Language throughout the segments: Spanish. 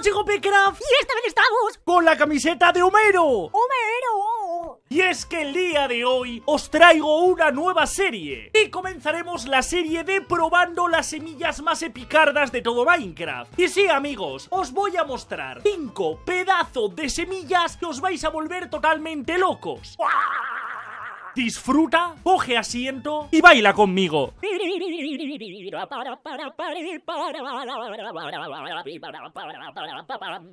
Chico Pecraft? ¡Y esta vez estamos! ¡Con la camiseta de Homero! ¡Homero! Y es que el día de hoy os traigo una nueva serie Y comenzaremos la serie de probando las semillas más epicardas de todo Minecraft Y sí, amigos, os voy a mostrar 5 pedazos de semillas que os vais a volver totalmente locos disfruta, coge asiento y baila conmigo.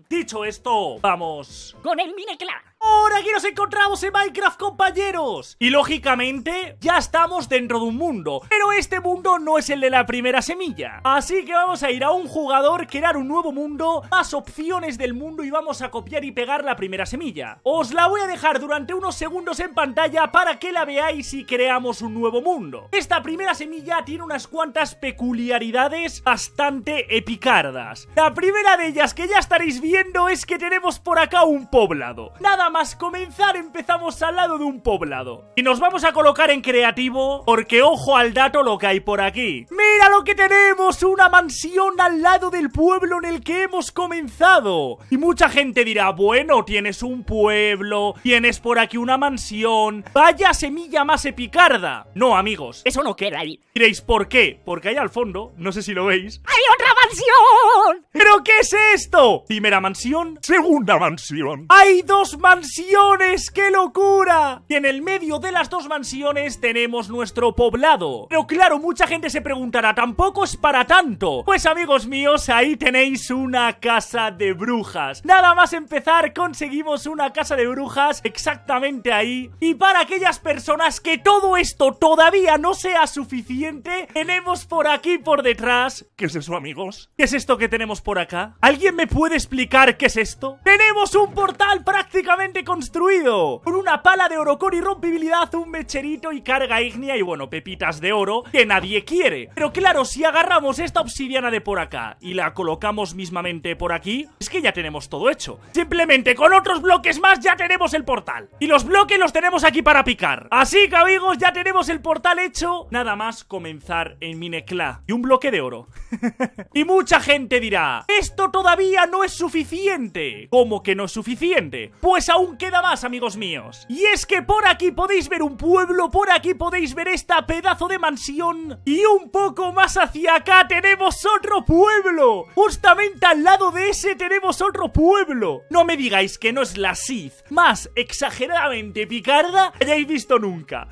Dicho esto, vamos con el minecla. Ahora aquí nos encontramos en Minecraft, compañeros. Y lógicamente, ya estamos dentro de un mundo. Pero este mundo no es el de la primera semilla. Así que vamos a ir a un jugador, crear un nuevo mundo, más opciones del mundo y vamos a copiar y pegar la primera semilla. Os la voy a dejar durante unos segundos en pantalla para que la veáis y creamos un nuevo mundo. Esta primera semilla tiene unas cuantas peculiaridades bastante epicardas. La primera de ellas que ya estaréis viendo es que tenemos por acá un poblado. Nada más comenzar empezamos al lado de un poblado. Y nos vamos a colocar en creativo porque ojo al dato lo que hay por aquí. ¡Mira lo que tenemos! Una mansión al lado del pueblo en el que hemos comenzado. Y mucha gente dirá, bueno, tienes un pueblo, tienes por aquí una mansión. Vaya semilla más epicarda. No, amigos, eso no queda ahí. Diréis, ¿por qué? Porque hay al fondo, no sé si lo veis. ¡Hay otra mansión! ¿Pero qué es esto? Primera mansión, segunda mansión. ¡Hay dos mansiones! ¡Qué locura! Y en el medio de las dos mansiones tenemos nuestro poblado. Pero claro, mucha gente se preguntará, tampoco es para tanto. Pues amigos míos, ahí tenéis una casa de brujas. Nada más empezar, conseguimos una casa de brujas exactamente ahí. Y para aquellas personas que todo esto todavía no sea suficiente, tenemos por aquí por detrás... ¿Qué es eso, amigos? ¿Qué es esto que tenemos por acá? ¿Alguien me puede explicar qué es esto? ¡Tenemos un portal prácticamente construido! Con una pala de oro con rompibilidad, un mecherito y carga ígnea y, bueno, pepitas de oro que nadie quiere. Pero claro, si agarramos esta obsidiana de por acá y la colocamos mismamente por aquí, es que ya tenemos todo hecho. Simplemente con otros bloques más ya tenemos el portal. Y los bloques los tenemos aquí para picar. Así que, amigos, ya tenemos el portal hecho. Nada más comenzar en Minecla. Y un bloque de oro. y mucha gente dirá, esto todavía no es suficiente. ¿Cómo que no es suficiente? Pues aún queda más, amigos míos. Y es que por aquí podéis ver un pueblo, por aquí podéis ver esta pedazo de mansión. Y un poco más hacia acá tenemos otro pueblo. Justamente al lado de ese tenemos otro pueblo. No me digáis que no es la Sith más exageradamente picarda que hayáis visto nunca.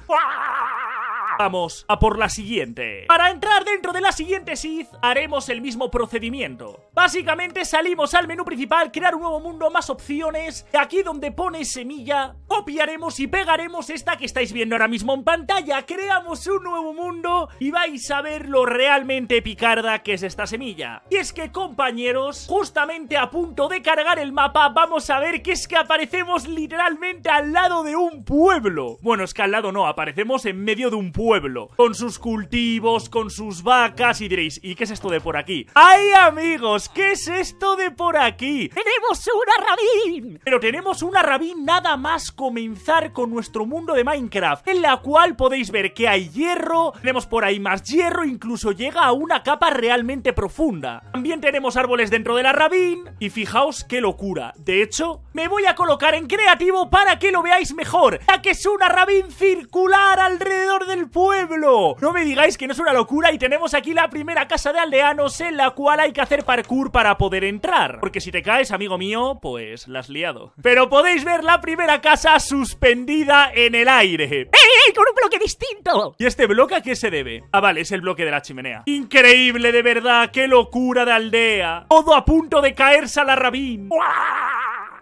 Vamos a por la siguiente. Para entrar dentro de la siguiente Sith, haremos el mismo procedimiento. Básicamente salimos al menú principal, crear un nuevo mundo, más opciones. Aquí donde pone semilla, copiaremos y pegaremos esta que estáis viendo ahora mismo en pantalla. Creamos un nuevo mundo y vais a ver lo realmente picarda que es esta semilla. Y es que, compañeros, justamente a punto de cargar el mapa, vamos a ver que es que aparecemos literalmente al lado de un pueblo. Bueno, es que al lado no, aparecemos en medio de un pueblo pueblo, con sus cultivos, con sus vacas y diréis, ¿y qué es esto de por aquí? ¡Ay amigos! ¿Qué es esto de por aquí? ¡Tenemos una rabín! Pero tenemos una rabín nada más comenzar con nuestro mundo de Minecraft, en la cual podéis ver que hay hierro, tenemos por ahí más hierro, incluso llega a una capa realmente profunda. También tenemos árboles dentro de la rabín, y fijaos qué locura. De hecho, me voy a colocar en creativo para que lo veáis mejor, ya que es una rabín circular alrededor del pueblo. No me digáis que no es una locura y tenemos aquí la primera casa de aldeanos en la cual hay que hacer parkour para poder entrar. Porque si te caes, amigo mío, pues la has liado. Pero podéis ver la primera casa suspendida en el aire. ¡Eh, eh! eh! ¡Con un bloque distinto! ¿Y este bloque a qué se debe? Ah, vale, es el bloque de la chimenea. Increíble, de verdad. ¡Qué locura de aldea! Todo a punto de caerse a la rabín.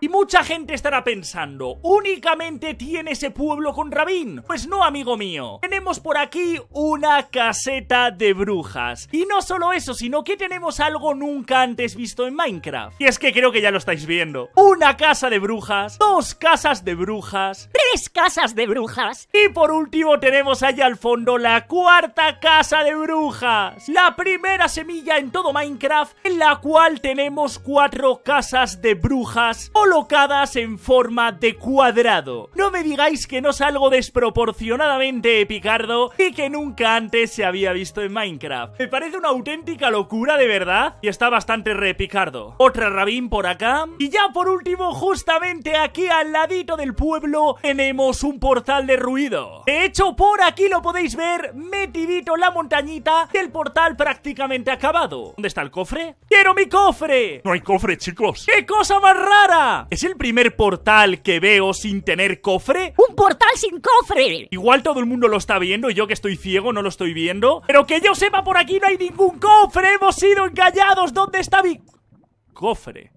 Y mucha gente estará pensando, ¿únicamente tiene ese pueblo con Rabin Pues no, amigo mío. Tenemos por aquí una caseta de brujas. Y no solo eso, sino que tenemos algo nunca antes visto en Minecraft. Y es que creo que ya lo estáis viendo. Una casa de brujas, dos casas de brujas, tres casas de brujas. Y por último tenemos allá al fondo la cuarta casa de brujas. La primera semilla en todo Minecraft en la cual tenemos cuatro casas de brujas colocadas en forma de cuadrado. No me digáis que no es algo desproporcionadamente epicardo y que nunca antes se había visto en Minecraft. Me parece una auténtica locura de verdad y está bastante repicardo. Otra rabín por acá. Y ya por último, justamente aquí al ladito del pueblo, tenemos un portal de ruido. De hecho, por aquí lo podéis ver metidito en la montañita del portal prácticamente acabado. ¿Dónde está el cofre? ¡Quiero mi cofre! No hay cofre, chicos. ¡Qué cosa más rara! ¿es el primer portal que veo sin tener cofre? ¡Un portal sin cofre! Igual todo el mundo lo está viendo y yo que estoy ciego no lo estoy viendo. Pero que yo sepa, por aquí no hay ningún cofre. Hemos sido encallados ¿Dónde está mi cofre?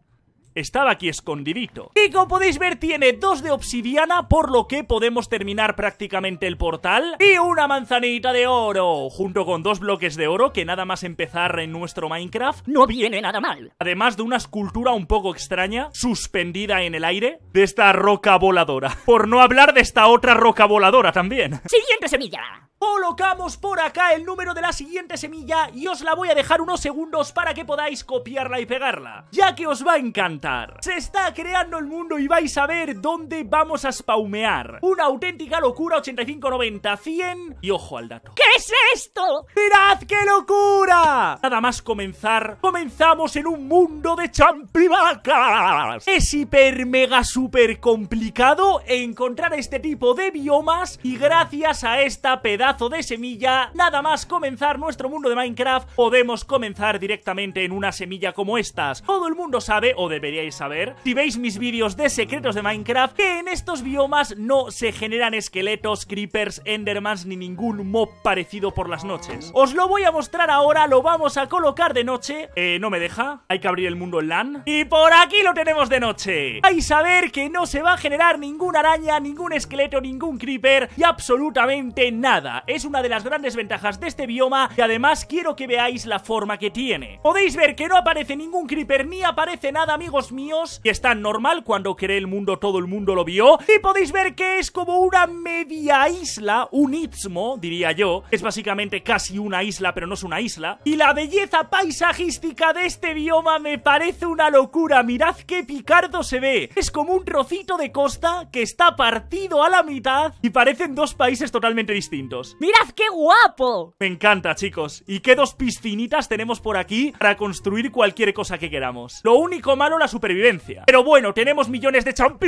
Estaba aquí escondidito. Y como podéis ver, tiene dos de obsidiana, por lo que podemos terminar prácticamente el portal. Y una manzanita de oro, junto con dos bloques de oro, que nada más empezar en nuestro Minecraft, no viene nada mal. Además de una escultura un poco extraña, suspendida en el aire, de esta roca voladora. Por no hablar de esta otra roca voladora también. Siguiente semilla colocamos por acá el número de la siguiente semilla y os la voy a dejar unos segundos para que podáis copiarla y pegarla, ya que os va a encantar. Se está creando el mundo y vais a ver dónde vamos a spaumear. Una auténtica locura 85, 90, 100 y ojo al dato. ¿Qué es esto? ¡Mirad qué locura! Nada más comenzar, comenzamos en un mundo de champivacas. Es hiper mega super complicado encontrar este tipo de biomas y gracias a esta pedazo de semilla, nada más comenzar nuestro mundo de Minecraft, podemos comenzar directamente en una semilla como estas. Todo el mundo sabe, o deberíais saber, si veis mis vídeos de secretos de Minecraft, que en estos biomas no se generan esqueletos, creepers, endermans ni ningún mob parecido por las noches. Os lo voy a mostrar ahora, lo vamos a colocar de noche. Eh, no me deja, hay que abrir el mundo en LAN. Y por aquí lo tenemos de noche. Hay saber que no se va a generar ninguna araña, ningún esqueleto, ningún creeper y absolutamente nada. Es una de las grandes ventajas de este bioma y además quiero que veáis la forma que tiene. Podéis ver que no aparece ningún creeper ni aparece nada, amigos míos, y es tan normal cuando creé el mundo todo el mundo lo vio. Y podéis ver que es como una media isla, un istmo, diría yo. Es básicamente casi una isla, pero no es una isla. Y la belleza paisajística de este bioma me parece una locura. Mirad qué picardo se ve. Es como un trocito de costa que está partido a la mitad y parecen dos países totalmente distintos. ¡Mirad qué guapo! Me encanta, chicos. ¿Y qué dos piscinitas tenemos por aquí para construir cualquier cosa que queramos? Lo único malo, la supervivencia. Pero bueno, tenemos millones de champiñones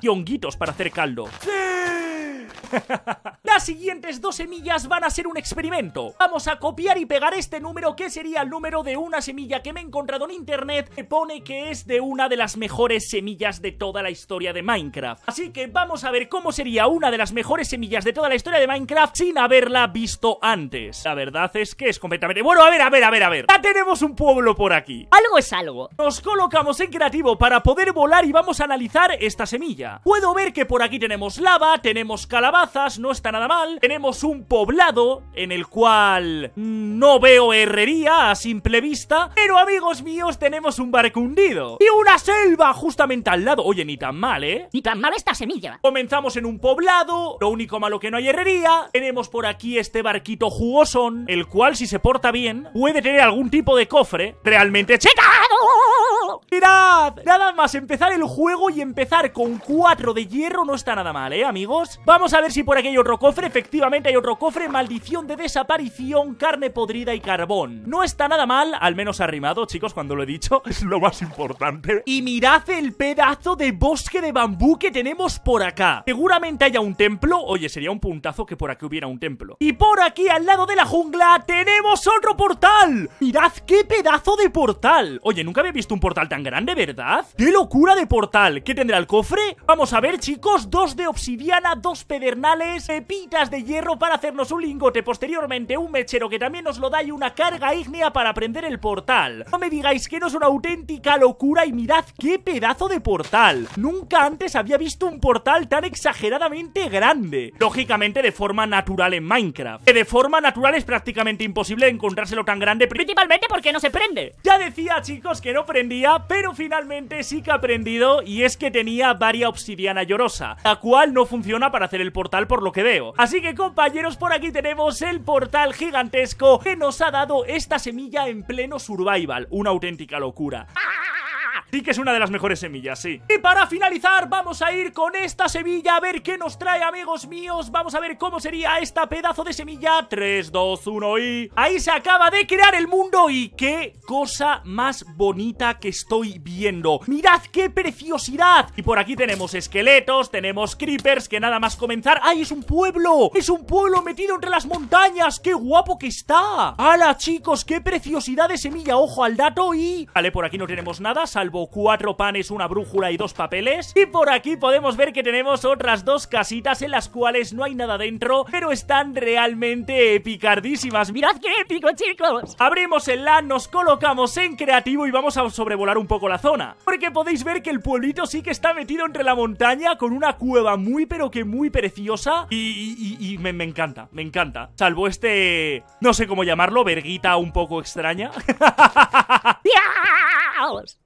y honguitos para hacer caldo. ¡Sí! siguientes dos semillas van a ser un experimento. Vamos a copiar y pegar este número que sería el número de una semilla que me he encontrado en internet que pone que es de una de las mejores semillas de toda la historia de Minecraft. Así que vamos a ver cómo sería una de las mejores semillas de toda la historia de Minecraft sin haberla visto antes. La verdad es que es completamente... Bueno, a ver, a ver, a ver, a ver. Ya tenemos un pueblo por aquí. Algo es algo. Nos colocamos en creativo para poder volar y vamos a analizar esta semilla. Puedo ver que por aquí tenemos lava, tenemos calabazas, no está nada mal tenemos un poblado en el cual no veo herrería a simple vista, pero amigos míos tenemos un barco hundido y una selva justamente al lado. Oye, ni tan mal, ¿eh? Ni tan mal esta semilla. Comenzamos en un poblado, lo único malo que no hay herrería, tenemos por aquí este barquito jugosón, el cual si se porta bien puede tener algún tipo de cofre realmente checado. Mirad, nada más empezar el juego y empezar con cuatro de hierro no está nada mal, ¿eh, amigos? Vamos a ver si por aquí hay otro cofre efectivamente hay otro cofre, maldición de desaparición, carne podrida y carbón. No está nada mal, al menos arrimado, chicos, cuando lo he dicho, es lo más importante. Y mirad el pedazo de bosque de bambú que tenemos por acá. Seguramente haya un templo, oye, sería un puntazo que por aquí hubiera un templo. Y por aquí, al lado de la jungla, tenemos otro portal. Mirad qué pedazo de portal. Oye, nunca había visto un portal tan grande, ¿verdad? ¡Qué locura de portal! ¿Qué tendrá el cofre? Vamos a ver, chicos, dos de obsidiana, dos pedernales, pepita de hierro para hacernos un lingote, posteriormente un mechero que también nos lo da y una carga ígnea para prender el portal. No me digáis que no es una auténtica locura y mirad qué pedazo de portal. Nunca antes había visto un portal tan exageradamente grande. Lógicamente de forma natural en Minecraft. Que de forma natural es prácticamente imposible encontrárselo tan grande, principalmente porque no se prende. Ya decía chicos que no prendía, pero finalmente sí que ha prendido y es que tenía varias obsidiana llorosa, la cual no funciona para hacer el portal por lo que veo. Así que compañeros, por aquí tenemos el portal gigantesco que nos ha dado esta semilla en pleno survival. Una auténtica locura. ¡Ah! Sí que es una de las mejores semillas, sí. Y para finalizar, vamos a ir con esta semilla a ver qué nos trae, amigos míos. Vamos a ver cómo sería esta pedazo de semilla. 3, 2, 1 y... Ahí se acaba de crear el mundo y qué cosa más bonita que estoy viendo. Mirad qué preciosidad. Y por aquí tenemos esqueletos, tenemos creepers que nada más comenzar... ¡Ay, es un pueblo! ¡Es un pueblo metido entre las montañas! ¡Qué guapo que está! ¡Hala, chicos! ¡Qué preciosidad de semilla! ¡Ojo al dato y...! Vale, por aquí no tenemos nada, salvo cuatro panes, una brújula y dos papeles. Y por aquí podemos ver que tenemos otras dos casitas en las cuales no hay nada dentro, pero están realmente picardísimas. ¡Mirad qué épico, chicos! Abrimos el LAN, nos colocamos en creativo y vamos a sobrevolar un poco la zona. Porque podéis ver que el pueblito sí que está metido entre la montaña con una cueva muy pero que muy preciosa y, y, me, encanta, me encanta. Salvo este... no sé cómo llamarlo, verguita un poco extraña.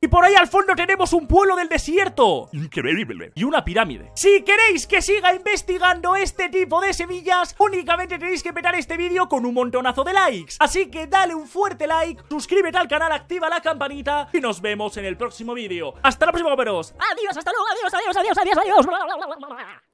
Y por ahí al fondo tenemos un pueblo del desierto. Increíble. Y una pirámide. Si queréis que siga investigando este tipo de semillas, únicamente tenéis que petar este vídeo con un montonazo de likes. Así que dale un fuerte like, suscríbete al canal, activa la campanita y nos vemos en el próximo vídeo. ¡Hasta la próxima, veros. ¡Adiós, hasta luego! ¡Adiós, adiós, adiós, adiós, adiós!